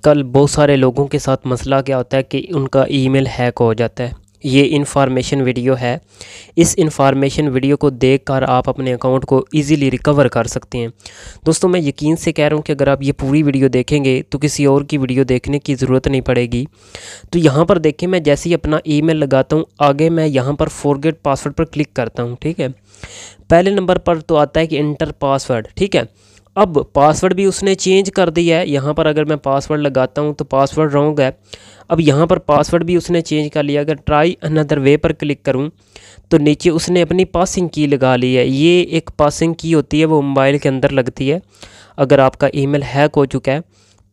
आजकल बहुत सारे लोगों के साथ मसला क्या होता है कि उनका ईमेल हैक हो जाता है ये इन्फॉर्मेशन वीडियो है इस इन्फॉर्मेशन वीडियो को देखकर आप अपने अकाउंट को इजीली रिकवर कर सकते हैं दोस्तों मैं यकीन से कह रहा हूँ कि अगर आप ये पूरी वीडियो देखेंगे तो किसी और की वीडियो देखने की ज़रूरत नहीं पड़ेगी तो यहाँ पर देखें मैं जैसे ही अपना ईमेल लगाता हूँ आगे मैं यहाँ पर फॉरगेट पासवर्ड पर क्लिक करता हूँ ठीक है पहले नंबर पर तो आता है कि इंटर पासवर्ड ठीक है अब पासवर्ड भी उसने चेंज कर दिया है यहाँ पर अगर मैं पासवर्ड लगाता हूँ तो पासवर्ड रॉन्ग है अब यहाँ पर पासवर्ड भी उसने चेंज कर लिया अगर ट्राई अनदर वे पर क्लिक करूँ तो नीचे उसने अपनी पासिंग की लगा ली है ये एक पासिंग की होती है वो मोबाइल के अंदर लगती है अगर आपका ईमेल हैक हो चुका है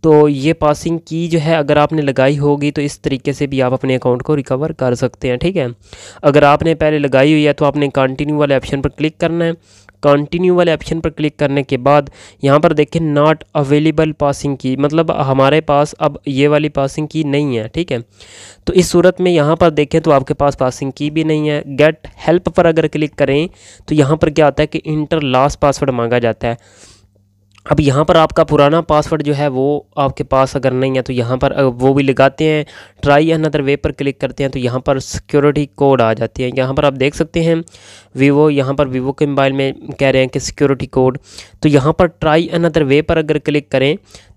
तो ये पासिंग की जो है अगर आपने लगाई होगी तो इस तरीके से भी आप अपने अकाउंट को रिकवर कर सकते हैं ठीक है अगर आपने पहले लगाई हुई है तो आपने कंटिन्यू वाले ऑप्शन पर क्लिक करना है कंटिन्यू वाले ऑप्शन पर क्लिक करने के बाद यहाँ पर देखें नॉट अवेलेबल पासिंग की मतलब हमारे पास अब ये वाली पासिंग की नहीं है ठीक है तो इस सूरत में यहाँ पर देखें तो आपके पास पासिंग की भी नहीं है गेट हेल्प पर अगर क्लिक करें तो यहाँ पर क्या आता है कि इंटर लास्ट पासवर्ड मांगा जाता है अब यहाँ पर आपका पुराना पासवर्ड जो है वो आपके पास अगर नहीं है तो यहाँ पर वो भी लगाते हैं ट्राई अनदर वे पर क्लिक करते हैं तो यहाँ पर सिक्योरिटी कोड आ जाती है यहाँ पर आप देख सकते हैं वीवो यहाँ पर वीवो के मोबाइल में कह रहे हैं कि सिक्योरिटी कोड तो यहाँ पर ट्राई अनदर वे पर अगर क्लिक करें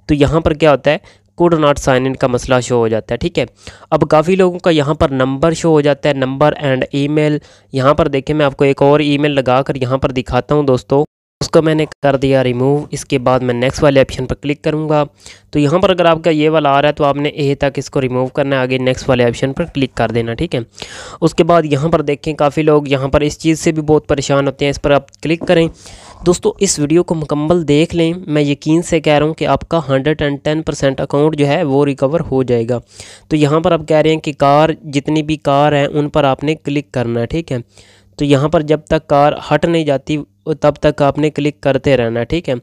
तो यहाँ पर क्या होता है कोड नॉट साइन इन का मसला शो हो जाता है ठीक है अब काफ़ी लोगों का यहाँ पर नंबर शो हो जाता है नंबर एंड मेल यहाँ पर देखें मैं आपको एक और ई लगा कर यहाँ पर दिखाता हूँ दोस्तों उसको मैंने कर दिया रिमूव इसके बाद मैं नेक्स्ट वाले ऑप्शन पर क्लिक करूँगा तो यहाँ पर अगर आपका ये वाला आ रहा है तो आपने ए तक इसको रिमूव करना है आगे नेक्स्ट वाले ऑप्शन पर क्लिक कर देना ठीक है उसके बाद यहाँ पर देखें काफ़ी लोग यहाँ पर इस चीज़ से भी बहुत परेशान होते हैं इस पर आप क्लिक करें दोस्तों इस वीडियो को मुकम्मल देख लें मैं यकीन से कह रहा हूँ कि आपका hundred and ten percent account जो है वो रिकवर हो जाएगा तो यहाँ पर आप कह रहे हैं कि कार जितनी भी कार हैं उन पर आपने क्लिक करना है ठीक है तो यहाँ पर जब तक कार हट नहीं जाती तब तक आपने क्लिक करते रहना ठीक है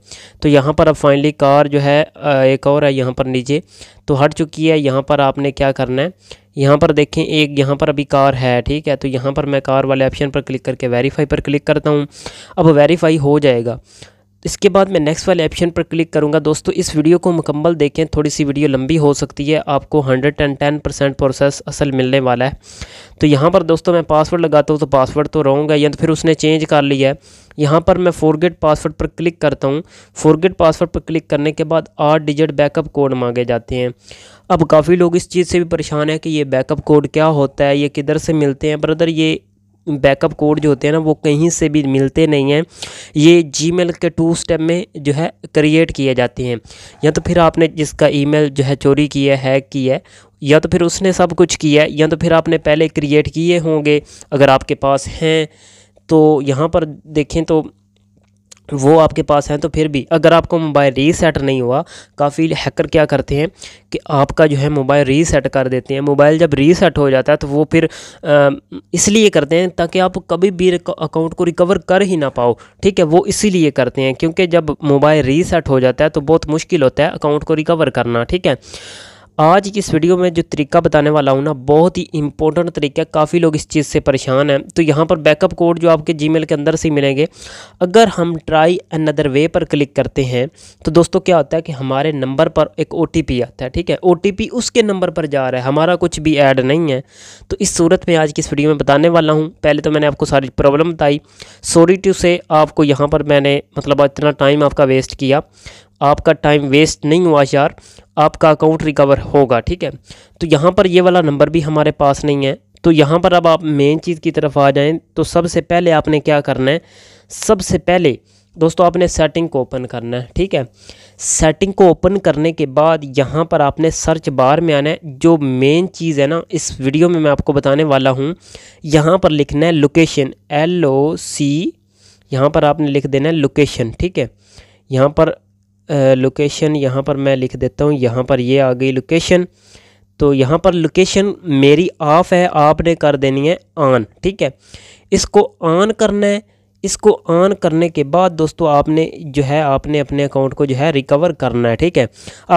तो यहाँ पर अब फाइनली कार जो है एक और है यहाँ पर नीचे तो हट चुकी है यहाँ पर आपने क्या करना है यहाँ पर देखें एक यहाँ पर अभी कार है ठीक है तो यहाँ पर मैं कार वाले ऑप्शन पर क्लिक करके वेरीफाई पर क्लिक करता हूँ अब वेरीफाई हो जाएगा इसके बाद मैं नेक्स्ट वाले ऑप्शन पर क्लिक करूंगा दोस्तों इस वीडियो को मुकम्मल देखें थोड़ी सी वीडियो लंबी हो सकती है आपको hundred and ten percent process असल मिलने वाला है तो यहाँ पर दोस्तों मैं पासवर्ड लगाता हूँ तो पासवर्ड तो रहूँगा या तो फिर उसने चेंज कर लिया है यहाँ पर मैं फोरगेट पासवर्ड पर क्लिक करता हूँ फोरगेट पासवर्ड पर क्लिक करने के बाद आठ डिजिट बैकअप कोड मांगे जाते हैं अब काफ़ी लोग इस चीज़ से भी परेशान है कि ये बैकअप कोड क्या होता है ये किधर से मिलते हैं ब्रदर ये बैकअप कोड जो होते हैं ना वो कहीं से भी मिलते नहीं हैं ये जी के टू स्टेप में जो है क्रिएट किए जाते हैं या तो फिर आपने जिसका मेल जो है चोरी किया है किया है या तो फिर उसने सब कुछ किया है या तो फिर आपने पहले क्रिएट किए होंगे अगर आपके पास हैं तो यहाँ पर देखें तो वो आपके पास हैं तो फिर भी अगर आपका मोबाइल रीसेट नहीं हुआ काफ़ी हैकर क्या करते हैं कि आपका जो है मोबाइल रीसेट कर देते हैं मोबाइल जब रीसेट हो जाता है तो वो फिर इसलिए करते हैं ताकि आप कभी भी अकाउंट को रिकवर कर ही ना पाओ ठीक है वो इसीलिए करते हैं क्योंकि जब मोबाइल रीसेट हो जाता है तो बहुत मुश्किल होता है अकाउंट को रिकवर करना ठीक है आज की इस वीडियो में जो तरीका बताने वाला हूँ ना बहुत ही इंपॉर्टेंट तरीका है काफ़ी लोग इस चीज़ से परेशान हैं तो यहाँ पर बैकअप कोड जो आपके जीमेल के अंदर से मिलेंगे अगर हम ट्राई अनदर वे पर क्लिक करते हैं तो दोस्तों क्या होता है कि हमारे नंबर पर एक ओ आता है ठीक है ओ उसके नंबर पर जा रहा है हमारा कुछ भी ऐड नहीं है तो इस सूरत में आज की इस वीडियो में बताने वाला हूँ पहले तो मैंने आपको सारी प्रॉब्लम बताई सॉरी टू से आपको यहाँ पर मैंने मतलब इतना टाइम आपका वेस्ट किया आपका टाइम वेस्ट नहीं हुआ यार आपका अकाउंट रिकवर होगा ठीक है तो यहाँ पर ये वाला नंबर भी हमारे पास नहीं है तो यहाँ पर अब आप मेन चीज़ की तरफ आ जाएं तो सबसे पहले आपने क्या करना है सबसे पहले दोस्तों आपने सेटिंग को ओपन करना है ठीक है सेटिंग को ओपन करने के बाद यहाँ पर आपने सर्च बार में आना है जो मेन चीज़ है ना इस वीडियो में मैं आपको बताने वाला हूँ यहाँ पर लिखना है लोकेशन एल ओ सी यहाँ पर आपने लिख देना है लोकेशन ठीक है यहाँ पर लोकेशन यहाँ पर मैं लिख देता हूँ यहाँ पर ये आ गई लोकेशन तो यहाँ पर लोकेशन मेरी ऑफ़ है आपने कर देनी है ऑन ठीक है इसको ऑन करना है इसको ऑन करने के बाद दोस्तों आपने जो है आपने अपने अकाउंट को जो है रिकवर करना है ठीक है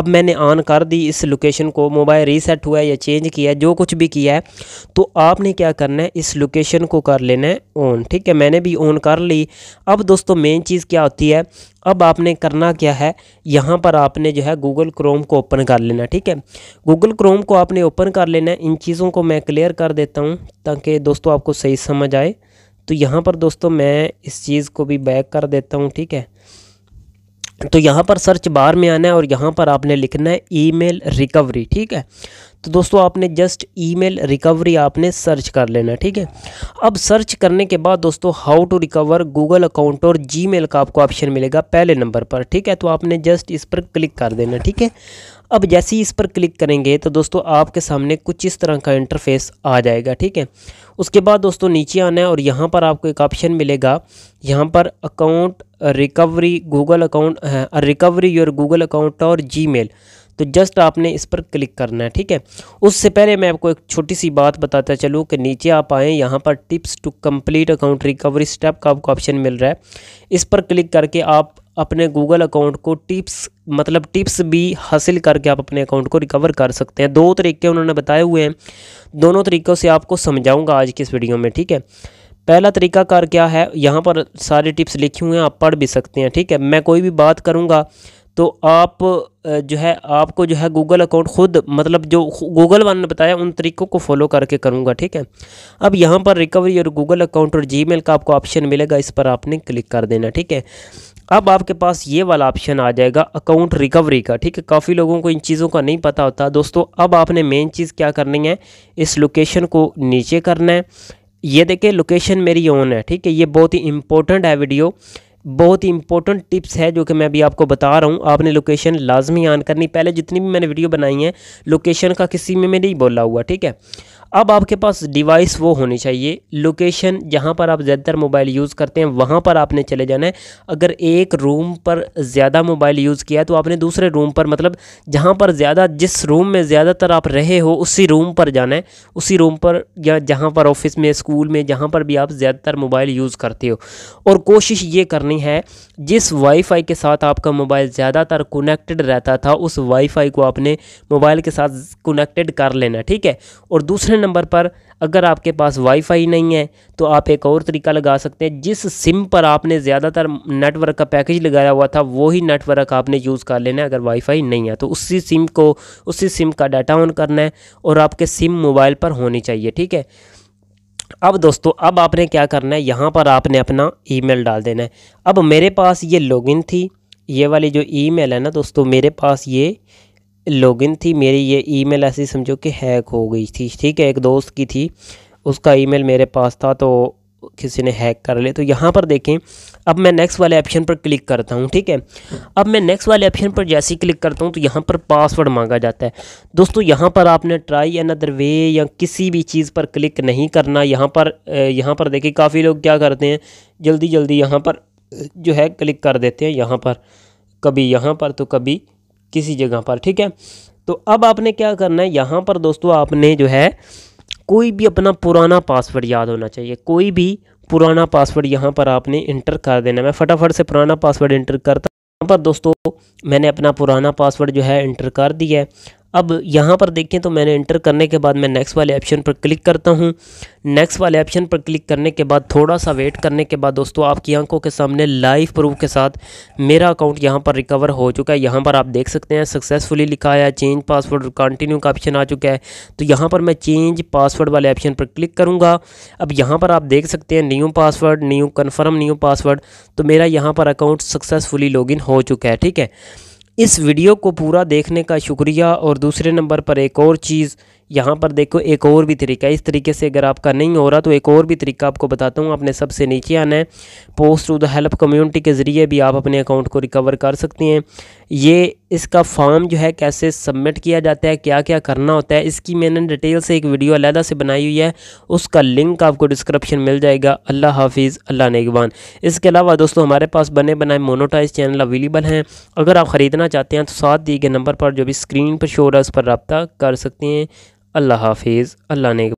अब मैंने ऑन कर दी इस लोकेशन को मोबाइल रीसेट हुआ है या चेंज किया है जो कुछ भी किया है तो आपने क्या करना है इस लोकेशन को कर लेना है ऑन ठीक है मैंने भी ऑन कर ली अब दोस्तों मेन चीज़ क्या होती है अब आपने करना क्या है यहाँ पर आपने जो है गूगल क्रोम को ओपन कर लेना ठीक है गूगल क्रोम को आपने ओपन कर लेना है इन चीज़ों को मैं क्लियर कर देता हूँ ताकि दोस्तों आपको सही समझ आए तो यहाँ पर दोस्तों मैं इस चीज़ को भी बैक कर देता हूँ ठीक है तो यहाँ पर सर्च बार में आना है और यहाँ पर आपने लिखना है ईमेल रिकवरी ठीक है तो दोस्तों आपने जस्ट ईमेल रिकवरी आपने सर्च कर लेना ठीक है अब सर्च करने के बाद दोस्तों how to recover Google account और जीमेल का आपको ऑप्शन मिलेगा पहले नंबर पर ठीक है तो आपने जस्ट इस पर क्लिक कर देना ठीक है अब जैसे ही इस पर क्लिक करेंगे तो दोस्तों आपके सामने कुछ इस तरह का इंटरफेस आ जाएगा ठीक है उसके बाद दोस्तों नीचे आना है और यहाँ पर आपको एक ऑप्शन मिलेगा यहाँ पर account recovery Google account recovery your Google account और जीमेल तो जस्ट आपने इस पर क्लिक करना है ठीक है उससे पहले मैं आपको एक छोटी सी बात बताता चलूँ कि नीचे आप आएँ यहाँ पर tips to complete account recovery step का आपको ऑप्शन मिल रहा है इस पर क्लिक करके आप अपने गूगल अकाउंट को टिप्स मतलब टिप्स भी हासिल करके आप अपने अकाउंट को रिकवर कर सकते हैं दो तरीके उन्होंने बताए हुए हैं दोनों तरीक़ों से आपको समझाऊंगा आज की इस वीडियो में ठीक है पहला तरीका कार क्या है यहाँ पर सारे टिप्स लिखे हुए हैं आप पढ़ भी सकते हैं ठीक है मैं कोई भी बात करूँगा तो आप जो है आपको जो है गूगल अकाउंट खुद मतलब जो गूगल वाले ने बताया उन तरीकों को फॉलो करके करूँगा ठीक है अब यहाँ पर रिकवरी और गूगल अकाउंट और जी का आपको ऑप्शन मिलेगा इस पर आपने क्लिक कर देना ठीक है अब आपके पास ये वाला ऑप्शन आ जाएगा अकाउंट रिकवरी का ठीक है काफ़ी लोगों को इन चीज़ों का नहीं पता होता दोस्तों अब आपने मेन चीज़ क्या करनी है इस लोकेशन को नीचे करना है ये देखिए लोकेशन मेरी ऑन है ठीक है ये बहुत ही इंपॉर्टेंट है वीडियो बहुत ही इंपॉर्टेंट टिप्स है जो कि मैं अभी आपको बता रहा हूँ आपने लोकेशन लाजमी ऑन करनी पहले जितनी भी मैंने वीडियो बनाई है लोकेशन का किसी में मैं नहीं बोला हुआ ठीक है अब आपके पास डिवाइस वो होनी चाहिए लोकेशन जहाँ पर आप ज़्यादातर मोबाइल यूज़ करते हैं वहाँ पर आपने चले जाना है अगर एक रूम पर ज़्यादा मोबाइल यूज़ किया है तो आपने दूसरे रूम पर मतलब जहाँ पर ज़्यादा जिस रूम में ज़्यादातर आप रहे हो उसी रूम पर जाना है उसी रूम पर या जहाँ पर ऑफिस में स्कूल में जहाँ पर भी आप ज़्यादातर मोबाइल यूज़ करते हो और कोशिश ये करनी है जिस वाईफाई के साथ आपका मोबाइल ज़्यादातर कनेक्टेड रहता था उस वाईफाई को आपने मोबाइल के साथ कनेक्टेड कर लेना ठीक है और दूसरे नंबर पर अगर आपके पास वाईफाई नहीं है तो आप एक और तरीका लगा सकते हैं जिस सिम पर आपने ज़्यादातर नेटवर्क का पैकेज लगाया हुआ था वही नेटवर्क आपने यूज़ कर लेना है अगर वाईफाई नहीं है तो उसी सिम को उसी सिम का डाटा ऑन करना है और आपके सिम मोबाइल पर होनी चाहिए ठीक है अब दोस्तों अब आपने क्या करना है यहाँ पर आपने अपना ई डाल देना है अब मेरे पास ये लॉगिन थी ये वाली जो ई है ना दोस्तों मेरे पास ये लॉगिन थी मेरी ये ईमेल ऐसी समझो कि हैक हो गई थी ठीक है एक दोस्त की थी उसका ईमेल मेरे पास था तो किसी ने हैक कर ले तो यहाँ पर देखें अब मैं नेक्स्ट वाले ऑप्शन पर क्लिक करता हूँ ठीक है अब मैं नेक्स्ट वाले ऑप्शन पर जैसे ही क्लिक करता हूँ तो यहाँ पर पासवर्ड मांगा जाता है दोस्तों यहाँ पर आपने ट्राई अदर वे या किसी भी चीज़ पर क्लिक नहीं करना यहाँ पर यहाँ पर देखें काफ़ी लोग क्या करते हैं जल्दी जल्दी यहाँ पर जो है क्लिक कर देते हैं यहाँ पर कभी यहाँ पर तो कभी किसी जगह पर ठीक है तो अब आपने क्या करना है यहाँ पर दोस्तों आपने जो है कोई भी अपना पुराना पासवर्ड याद होना चाहिए कोई भी पुराना पासवर्ड यहाँ पर आपने इंटर कर देना मैं फटाफट से पुराना पासवर्ड इंटर करता यहाँ पर दोस्तों मैंने अपना पुराना पासवर्ड जो है इंटर कर दिया है अब यहाँ पर देखें तो मैंने इंटर करने के बाद मैं नेक्स्ट वाले ऑप्शन पर क्लिक करता हूँ नेक्स्ट वाले ऑप्शन पर क्लिक करने के बाद थोड़ा सा वेट करने के बाद दोस्तों आपकी आंखों के सामने लाइव प्रूफ के साथ मेरा अकाउंट यहाँ पर रिकवर हो चुका है यहाँ पर आप देख सकते हैं सक्सेसफुली लिखा है चेंज पासवर्ड कंटिन्यू का ऑप्शन आ चुका है तो यहाँ पर मैं चेंज पासवर्ड वाले ऑप्शन पर क्लिक करूँगा अब यहाँ पर आप देख सकते हैं new password new confirm new password तो मेरा यहाँ पर अकाउंट सक्सेसफुली लॉग हो चुका है ठीक है इस वीडियो को पूरा देखने का शुक्रिया और दूसरे नंबर पर एक और चीज़ यहाँ पर देखो एक और भी तरीका इस तरीके से अगर आपका नहीं हो रहा तो एक और भी तरीका आपको बताता हूँ आपने सबसे नीचे आना है post to the help community के ज़रिए भी आप अपने अकाउंट को रिकवर कर सकती हैं ये इसका फॉर्म जो है कैसे सबमिट किया जाता है क्या क्या करना होता है इसकी मैंने डिटेल से एक वीडियो अलहदा से बनाई हुई है उसका लिंक आपको डिस्क्रिप्शन मिल जाएगा अल्लाह हाफिज़ अल्लाह नेगवान इसके अलावा दोस्तों हमारे पास बने बनाए मोनोटाइज चैनल अवेलेबल हैं अगर आप ख़रीदना चाहते हैं तो साथ दिए गए नंबर पर जो भी स्क्रीन पर शो रहा है उस पर रबता कर सकते हैं अल्लाह हाफिज़ अल्लाह ने